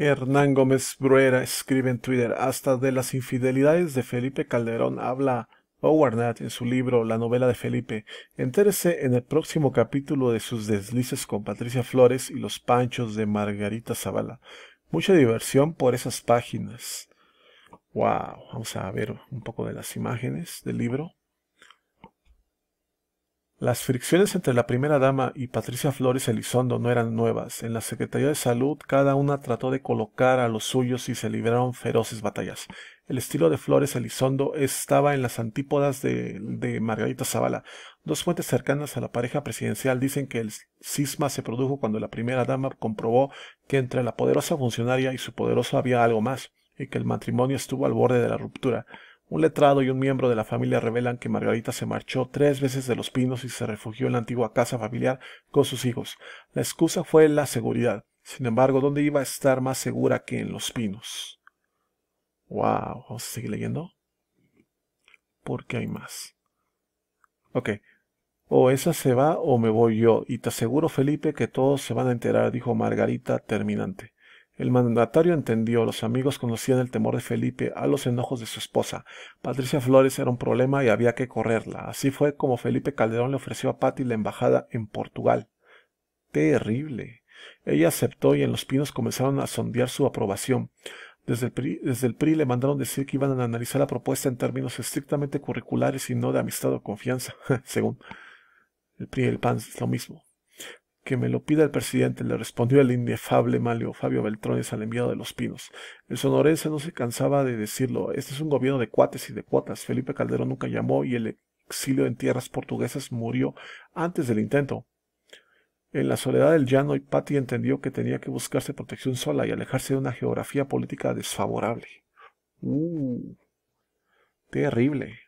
Hernán Gómez Bruera escribe en Twitter, hasta de las infidelidades de Felipe Calderón habla Owarnat en su libro La novela de Felipe. Entérese en el próximo capítulo de sus deslices con Patricia Flores y los panchos de Margarita Zavala. Mucha diversión por esas páginas. Wow, vamos a ver un poco de las imágenes del libro. Las fricciones entre la primera dama y Patricia Flores Elizondo no eran nuevas. En la Secretaría de Salud cada una trató de colocar a los suyos y se libraron feroces batallas. El estilo de Flores Elizondo estaba en las antípodas de, Margarita Zavala. Dos fuentes cercanas a la pareja presidencial dicen que el cisma se produjo cuando la primera dama comprobó que entre la poderosa funcionaria y su poderoso había algo más, y que el matrimonio estuvo al borde de la ruptura. Un letrado y un miembro de la familia revelan que Margarita se marchó tres veces de los pinos y se refugió en la antigua casa familiar con sus hijos. La excusa fue la seguridad. Sin embargo, ¿dónde iba a estar más segura que en los pinos? Wow, vamos a seguir leyendo. Porque hay más. Ok. O esa se va o me voy yo. Y te aseguro, Felipe, que todos se van a enterar, dijo Margarita terminante. El mandatario entendió, los amigos conocían el temor de Felipe a los enojos de su esposa. Patricia Flores era un problema y había que correrla. Así fue como Felipe Calderón le ofreció a Patti la embajada en Portugal. Terrible. Ella aceptó y en Los Pinos comenzaron a sondear su aprobación. Desde el, PRI, desde el, PRI, le mandaron decir que iban a analizar la propuesta en términos estrictamente curriculares y no de amistad o confianza, según el PRI y el PAN, es lo mismo que me lo pida el presidente, le respondió el inefable Malio Fabio Beltrones al enviado de Los Pinos. El sonorense no se cansaba de decirlo, este es un gobierno de cuates y de cuotas. Felipe Calderón nunca llamó y el exilio en tierras portuguesas murió antes del intento. En la soledad del llano, Patti entendió que tenía que buscarse protección sola y alejarse de una geografía política desfavorable. Uh, terrible.